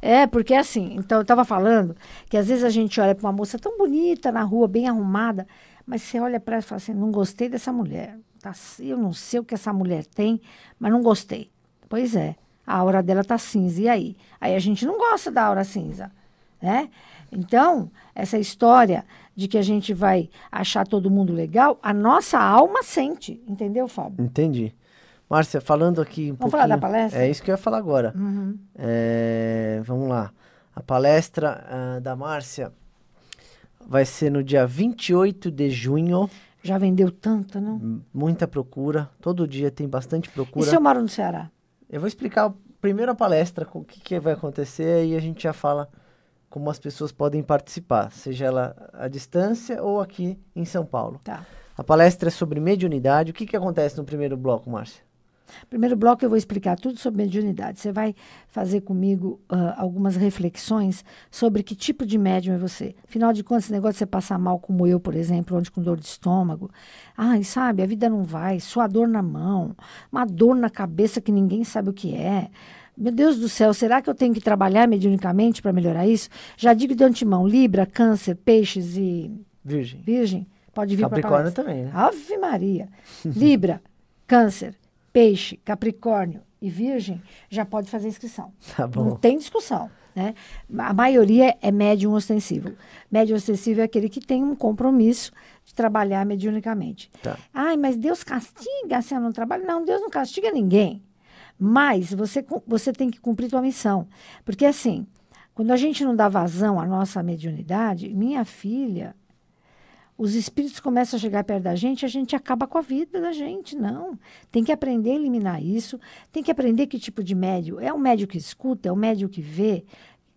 é, porque é assim. Então eu tava falando que às vezes a gente olha para uma moça tão bonita na rua, bem arrumada, mas você olha para ela e fala assim: "Não gostei dessa mulher". Tá, eu não sei o que essa mulher tem, mas não gostei. Pois é. A aura dela tá cinza e aí? Aí a gente não gosta da aura cinza, né? Então, essa história de que a gente vai achar todo mundo legal, a nossa alma sente, entendeu, Fábio? Entendi. Márcia, falando aqui um vamos pouquinho... Vamos falar da palestra? É isso que eu ia falar agora. Uhum. É, vamos lá. A palestra uh, da Márcia vai ser no dia 28 de junho. Já vendeu tanto, não? Muita procura. Todo dia tem bastante procura. E se eu moro no Ceará? Eu vou explicar primeiro a palestra, o que, que vai acontecer, e a gente já fala como as pessoas podem participar, seja ela à distância ou aqui em São Paulo. Tá. A palestra é sobre mediunidade. O que, que acontece no primeiro bloco, Márcia? Primeiro bloco eu vou explicar tudo sobre mediunidade. Você vai fazer comigo uh, algumas reflexões sobre que tipo de médium é você. Afinal de contas, esse negócio de você passar mal como eu, por exemplo, onde com dor de estômago. Ai, sabe, a vida não vai, sua dor na mão, uma dor na cabeça que ninguém sabe o que é. Meu Deus do céu, será que eu tenho que trabalhar mediunicamente para melhorar isso? Já digo de antemão, Libra, Câncer, Peixes e. Virgem. Virgem. Pode vir para Capricórnio também, né? Ave Maria. Libra, Câncer, Peixe, Capricórnio e Virgem já pode fazer inscrição. Tá bom. Não tem discussão. Né? A maioria é médium ostensivo. Médium ostensivo é aquele que tem um compromisso de trabalhar mediunicamente. Tá. Ai, mas Deus castiga se eu não trabalho. Não, Deus não castiga ninguém. Mas você, você tem que cumprir sua missão. Porque assim, quando a gente não dá vazão à nossa mediunidade, minha filha, os espíritos começam a chegar perto da gente, a gente acaba com a vida da gente. Não. Tem que aprender a eliminar isso, tem que aprender que tipo de médio. É um médio que escuta, é um médio que vê,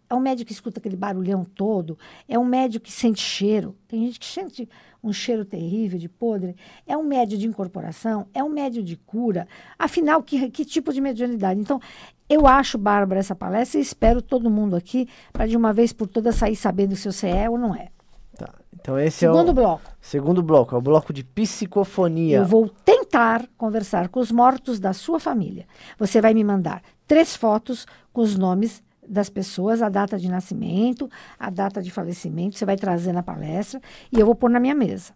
é um médio que escuta aquele barulhão todo, é um médio que sente cheiro. Tem gente que sente um cheiro terrível de podre, é um médio de incorporação, é um médio de cura. Afinal, que, que tipo de mediunidade? Então, eu acho, Bárbara, essa palestra e espero todo mundo aqui para de uma vez por todas sair sabendo se você é ou não é. Tá. Então esse segundo é o bloco. Segundo bloco, é o bloco de psicofonia. Eu vou tentar conversar com os mortos da sua família. Você vai me mandar três fotos com os nomes das pessoas, a data de nascimento, a data de falecimento, você vai trazer na palestra e eu vou pôr na minha mesa.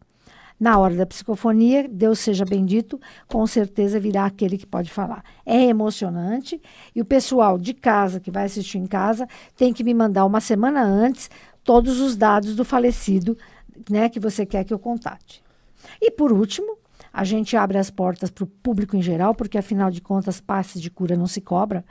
Na hora da psicofonia, Deus seja bendito, com certeza virá aquele que pode falar. É emocionante e o pessoal de casa que vai assistir em casa tem que me mandar uma semana antes todos os dados do falecido, né, que você quer que eu contate. E por último, a gente abre as portas para o público em geral, porque afinal de contas, passe de cura não se cobra.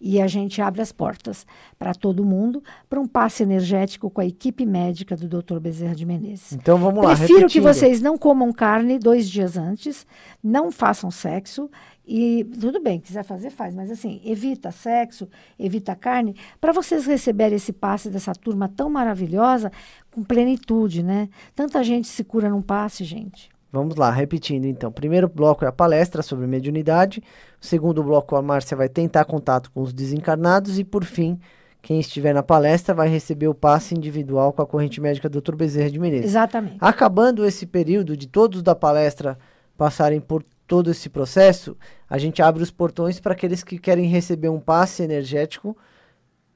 E a gente abre as portas para todo mundo, para um passe energético com a equipe médica do Dr. Bezerra de Menezes. Então vamos lá. Prefiro que vocês não comam carne dois dias antes, não façam sexo e tudo bem, quiser fazer, faz, mas assim, evita sexo, evita carne, para vocês receberem esse passe dessa turma tão maravilhosa com plenitude, né? Tanta gente se cura num passe, gente. Vamos lá, repetindo então. Primeiro bloco é a palestra sobre mediunidade. Segundo bloco, a Márcia vai tentar contato com os desencarnados e, por fim, quem estiver na palestra vai receber o passe individual com a corrente médica do Dr. Bezerra de Menezes. Exatamente. Acabando esse período de todos da palestra passarem por todo esse processo, a gente abre os portões para aqueles que querem receber um passe energético,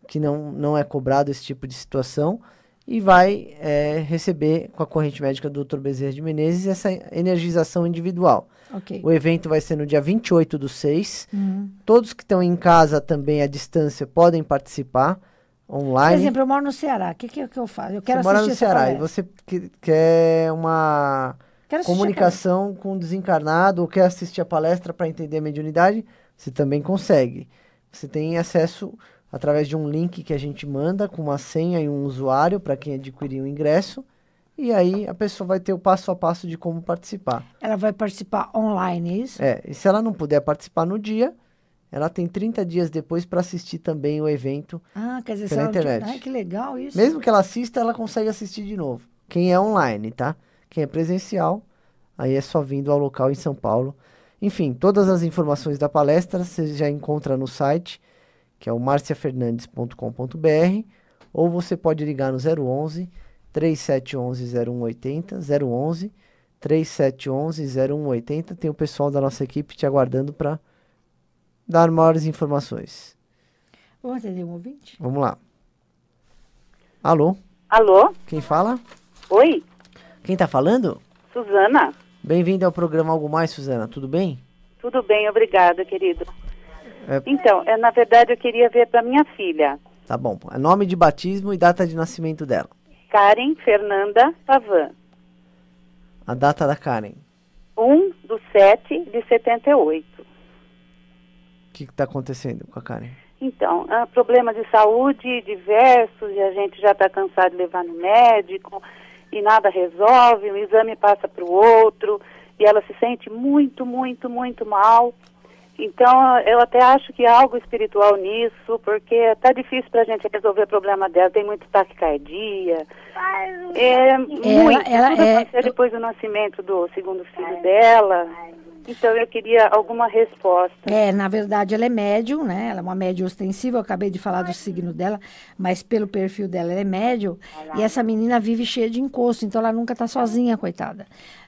que não, não é cobrado esse tipo de situação, e vai é, receber com a corrente médica do Dr. Bezerra de Menezes essa energização individual. Okay. O evento vai ser no dia 28 do 6. Uhum. Todos que estão em casa também à distância podem participar online. Por exemplo, eu moro no Ceará. O que, que, eu faço? Eu quero você mora no Ceará e você que, quer uma quero comunicação com o desencarnado ou quer assistir a palestra para entender a mediunidade, você também consegue. Você tem acesso através de um link que a gente manda com uma senha e um usuário para quem adquirir o ingresso. E aí a pessoa vai ter o passo a passo de como participar. Ela vai participar online, é isso? É, e se ela não puder participar no dia, ela tem 30 dias depois para assistir também o evento ah, quer dizer, pela internet. Ah, que legal isso. Mesmo que ela assista, ela consegue assistir de novo. Quem é online, tá? Quem é presencial, aí é só vindo ao local em São Paulo. Enfim, todas as informações da palestra você já encontra no site que é o marciafernandes.com.br, ou você pode ligar no 011 3711 0180, 011 3711 0180. Tem o pessoal da nossa equipe te aguardando para dar maiores informações. Vamos atender um ouvinte? Vamos lá. Alô? Alô? Quem fala? Oi? Quem tá falando? Suzana. Bem-vinda ao programa Algo Mais, Suzana. Tudo bem? Tudo bem, obrigada, querido. É. Então, é, na verdade eu queria ver para minha filha. Tá bom. É nome de batismo e data de nascimento dela. Karen Fernanda Pavan. A data da Karen? 1 do 7 de 78. O que está acontecendo com a Karen? Então, é problemas de saúde diversos e a gente já está cansado de levar no médico e nada resolve, o exame passa para o outro e ela se sente muito, muito, muito mal. Então, eu até acho que há algo espiritual nisso, porque está difícil para a gente resolver o problema dela. Tem muito taquicardia. É, muito. Ela, ela é... depois do nascimento do segundo filho dela. Então, eu queria alguma resposta. É, na verdade, ela é médium, né? Ela é uma médium ostensiva. Eu acabei de falar do signo dela, mas pelo perfil dela, ela é médium. E essa menina vive cheia de encosto, então ela nunca está sozinha, coitada.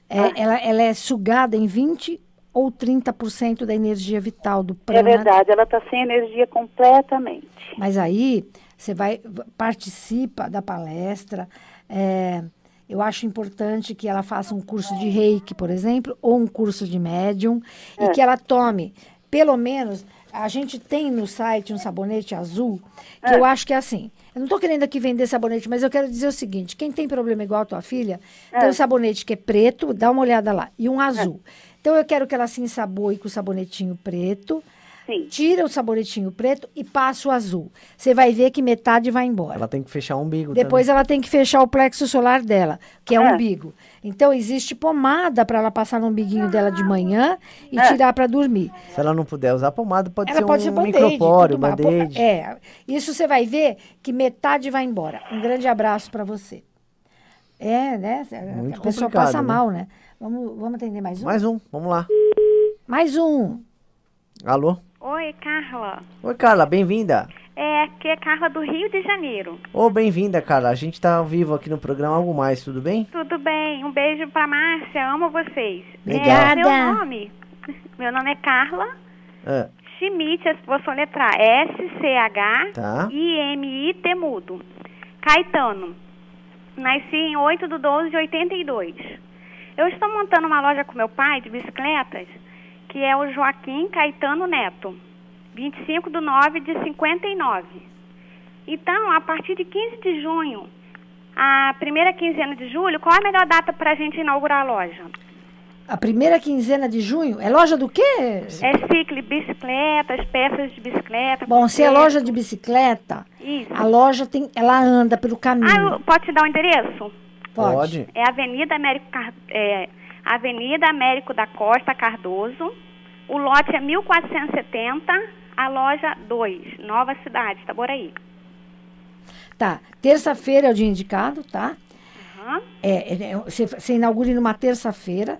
É, ah. ela, ela é sugada em 20 ou 30% da energia vital do é prana. É verdade, ela está sem energia completamente. Mas aí você vai participa da palestra. É, eu acho importante que ela faça um curso de reiki, por exemplo, ou um curso de médium, é. e que ela tome, pelo menos, a gente tem no site um sabonete azul, que é. eu acho que é assim. Eu não estou querendo aqui vender sabonete, mas eu quero dizer o seguinte: quem tem problema igual a tua filha, tem é. um sabonete que é preto, dá uma olhada lá, e um é. azul. Então eu quero que ela se ensaboe com o sabonetinho preto. Sim. Tira o sabonetinho preto e passa o azul. Você vai ver que metade vai embora. Ela tem que fechar o umbigo. Depois também. ela tem que fechar o plexo solar dela, que é, é. Ah. o umbigo. Então existe pomada para ela passar no umbiguinho dela de manhã e é. tirar para dormir. Se ela não puder usar pomada, pode ela ser pode um, ser micropóreo, uma dede. É, isso você vai ver que metade vai embora. Um grande abraço para você. É, né? Muito a pessoa passa né? mal, né? Vamos, vamos atender mais um? Mais um, vamos lá. Mais um. Alô? Oi, Carla. Oi, Carla, bem-vinda. É, aqui é Carla do Rio de Janeiro. Ô, oh, bem-vinda, Carla. A gente tá ao vivo aqui no programa Algo Mais, tudo bem? Tudo bem. Um beijo pra Márcia, amo vocês. Obrigada. É, meu nome? Meu nome é Carla. É. Schmidt, vou soletrar. S-C-H-I-M-I-T tá. mudo. Caetano. Nasci em 8 de 12 de 82. Eu estou montando uma loja com meu pai de bicicletas, que é o Joaquim Caetano Neto, 25 de 9 de 59. Então, a partir de 15 de junho, a primeira quinzena de julho, qual é a melhor data para a gente inaugurar a loja? A primeira quinzena de junho? É loja do quê? É cicle, bicicletas, peças de bicicleta. Bom, se é loja de bicicleta, Isso. a loja tem, ela anda pelo caminho. Ah, pode te dar o um endereço? Pode. É Avenida Américo, é, Avenida Américo da Costa Cardoso. O lote é 1470, a loja 2, Nova Cidade, por aí. Tá. Terça-feira é o dia indicado, tá? Uhum. É, você, você inaugure numa terça-feira.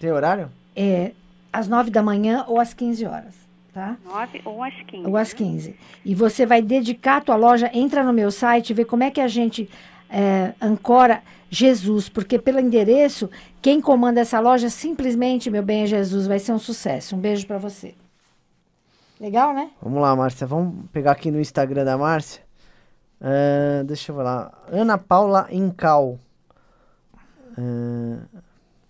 Tem horário? É, às 9 da manhã ou às 15 horas tá? 9 ou às 15. Ou às 15. Né? E você vai dedicar a tua loja, entra no meu site, vê como é que a gente é, Ancora Jesus, porque pelo endereço, quem comanda essa loja simplesmente, meu bem, é Jesus, vai ser um sucesso. Um beijo para você. Legal, né? Vamos lá, Márcia. Vamos pegar aqui no Instagram da Márcia. Uh, deixa eu ver lá. Ana Paula Incal. Uh,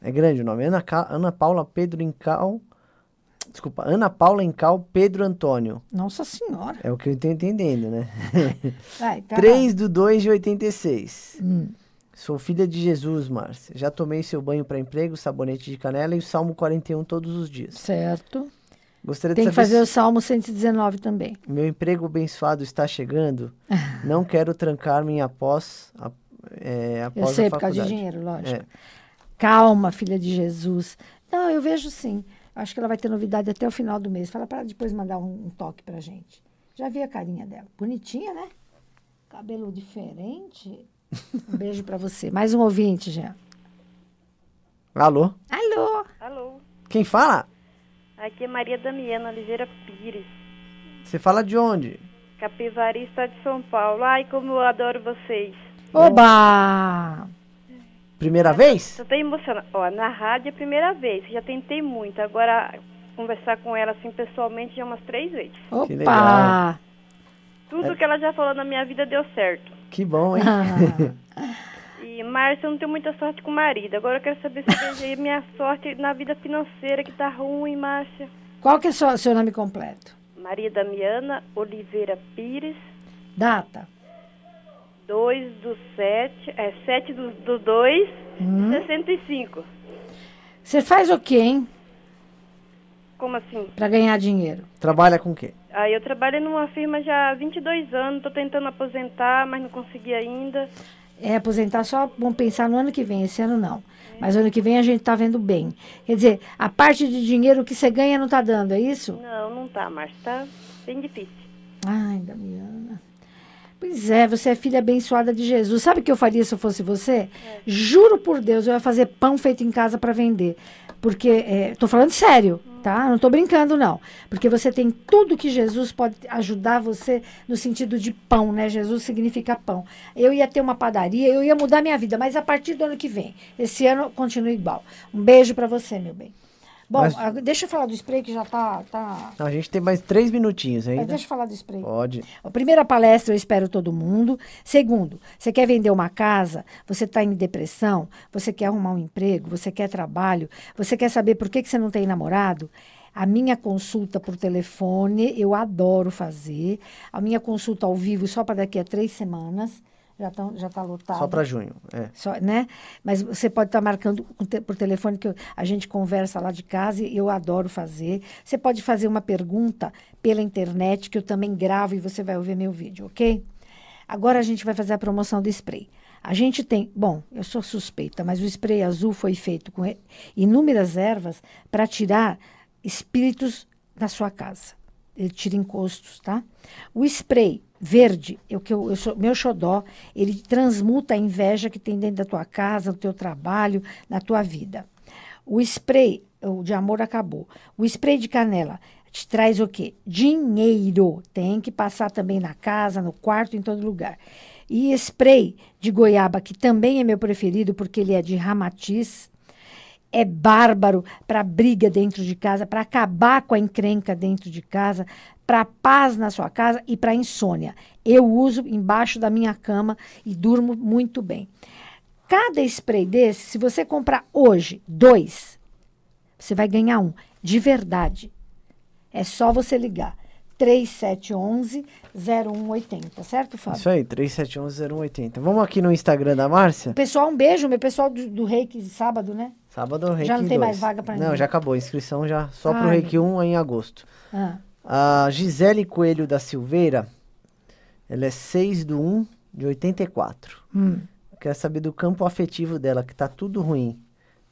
é grande o nome. Ana, Ana Paula Pedro Incal desculpa, Ana Paula Encal Pedro Antônio. Nossa Senhora. É o que eu estou entendendo, né? Vai, tá 3 de 2 de 86. Hum. Sou filha de Jesus, Márcia. Já tomei seu banho para emprego, sabonete de canela e o Salmo 41 todos os dias. Certo. Gostaria Tem que fazer se... o Salmo 119 também. Meu emprego abençoado está chegando. Não quero trancar-me após a, é, após Eu sei, por causa de dinheiro, lógico. É. Calma, filha de Jesus. Não, eu vejo sim. Acho que ela vai ter novidade até o final do mês. Fala para depois mandar um, um toque para gente. Já vi a carinha dela. Bonitinha, né? Cabelo diferente. Um beijo para você. Mais um ouvinte, Jean. Alô? Alô? Alô? Quem fala? Aqui é Maria Damiana Oliveira Pires. Você fala de onde? Capivarista de São Paulo. Ai, como eu adoro vocês. Oba! Primeira vez? Estou emocionada. Ó, na rádio é a primeira vez, já tentei muito. Agora, conversar com ela assim pessoalmente já umas três vezes. Opa! Que legal. Tudo é. que ela já falou na minha vida deu certo. Que bom, hein? e, Márcia, eu não tenho muita sorte com o marido. Agora eu quero saber se tem minha sorte na vida financeira, que tá ruim, Márcia. Qual que é o seu nome completo? Maria Damiana Oliveira Pires. Data? 2 do 7, é 7 do, do 2, hum. 65. Você faz o quê, hein? Como assim? Para ganhar dinheiro. Trabalha com o quê? Ah, eu trabalho numa firma já há 22 anos, Tô tentando aposentar, mas não consegui ainda. É, aposentar só, vamos pensar no ano que vem, esse ano não. É. Mas ano que vem a gente tá vendo bem. Quer dizer, a parte de dinheiro que você ganha não tá dando, é isso? Não, não tá. Mas tá bem difícil. Ai, Damiana. Pois é, você é filha abençoada de Jesus. Sabe o que eu faria se eu fosse você? É. Juro por Deus, eu ia fazer pão feito em casa para vender. Porque, estou é, falando sério, tá? Não estou brincando, não. Porque você tem tudo que Jesus pode ajudar você no sentido de pão, né? Jesus significa pão. Eu ia ter uma padaria, eu ia mudar minha vida, mas a partir do ano que vem. Esse ano continua igual. Um beijo para você, meu bem. Bom, Mas... deixa eu falar do spray que já tá, tá... Não, a gente tem mais três minutinhos ainda. Mas deixa eu falar do spray. Pode. A primeira palestra eu espero todo mundo. Segundo, você quer vender uma casa, você está em depressão, você quer arrumar um emprego, você quer trabalho, você quer saber por que, que você não tem namorado? A minha consulta por telefone, eu adoro fazer. A minha consulta ao vivo só para daqui a três semanas. Já está já tá lotado. Só para junho, é. Só, né? Mas você pode estar tá marcando por telefone, que a gente conversa lá de casa e eu adoro fazer. Você pode fazer uma pergunta pela internet, que eu também gravo e você vai ouvir meu vídeo, ok? Agora a gente vai fazer a promoção do spray. A gente tem, bom, eu sou suspeita, mas o spray azul foi feito com inúmeras ervas para tirar espíritos da sua casa ele tira encostos, tá? O spray verde, eu, é que eu, eu sou, meu xodó, ele transmuta a inveja que tem dentro da tua casa, no teu trabalho, na tua vida. O spray, o de amor acabou. O spray de canela te traz o quê? Dinheiro. Tem que passar também na casa, no quarto, em todo lugar. E spray de goiaba, que também é meu preferido, porque ele é de ramatiz, é bárbaro para briga dentro de casa, para acabar com a encrenca dentro de casa, para paz na sua casa e para insônia. Eu uso embaixo da minha cama e durmo muito bem. Cada spray desse, se você comprar hoje dois, você vai ganhar um, de verdade. É só você ligar 3711-0180, certo, Fábio? Isso aí, 3711-0180. Vamos aqui no Instagram da Márcia? Pessoal, um beijo, meu pessoal do, do Reiki sábado, né? Sábado Reiki Já não tem 2. mais vaga pra mim. Não, já acabou, a inscrição já, só Ai. Ah, pro Reiki 1 em agosto. Ah. A Gisele Coelho da Silveira, ela é 6 do 1 de 84. Hum. Quer saber do campo afetivo dela, que tá tudo ruim.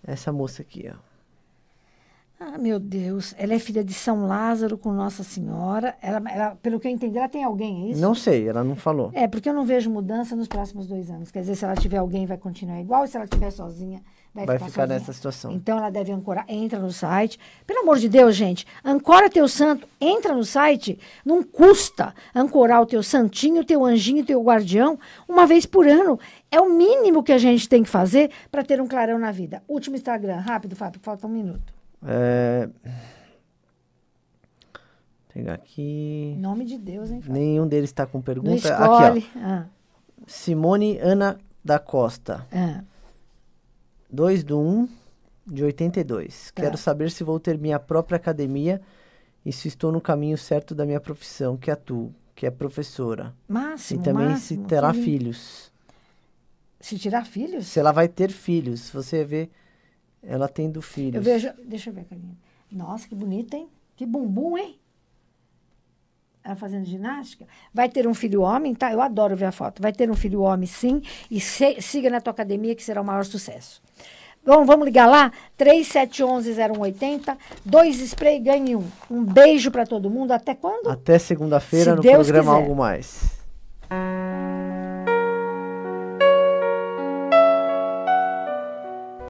Essa moça aqui, ó. Ah, meu Deus. Ela é filha de São Lázaro com Nossa Senhora. Ela, ela, pelo que eu entendi, ela tem alguém, é isso? Não sei, ela não falou. É, porque eu não vejo mudança nos próximos dois anos. Quer dizer, se ela tiver alguém, vai continuar igual. E se ela estiver sozinha, vai, vai ficar, ficar nessa situação. Então, ela deve ancorar. Entra no site. Pelo amor de Deus, gente. Ancora teu santo. Entra no site. Não custa ancorar o teu santinho, teu anjinho, teu guardião uma vez por ano. É o mínimo que a gente tem que fazer para ter um clarão na vida. Último Instagram. Rápido, Fábio. Falta um minuto. É... Pegar aqui. nome de Deus, hein? Fábio? Nenhum deles está com pergunta. Aqui, ó. Ah. Simone Ana da Costa. Ah. 2 do 1 de 82. Tá. Quero saber se vou ter minha própria academia e se estou no caminho certo da minha profissão, que atuo, que é professora. Máximo, E também máximo, se terá que... filhos. Se tirar filhos? Se ela vai ter filhos. Você vê ela tendo filhos. Eu vejo, deixa eu ver, Carinha. Nossa, que bonita, hein? Que bumbum, hein? Ela fazendo ginástica. Vai ter um filho homem, tá? Eu adoro ver a foto. Vai ter um filho homem, sim. E se, siga na tua academia, que será o maior sucesso. Bom, vamos ligar lá? 3711-0180. Dois spray, ganhe um. Um beijo para todo mundo. Até quando? Até segunda-feira se no Deus programa quiser. Algo Mais.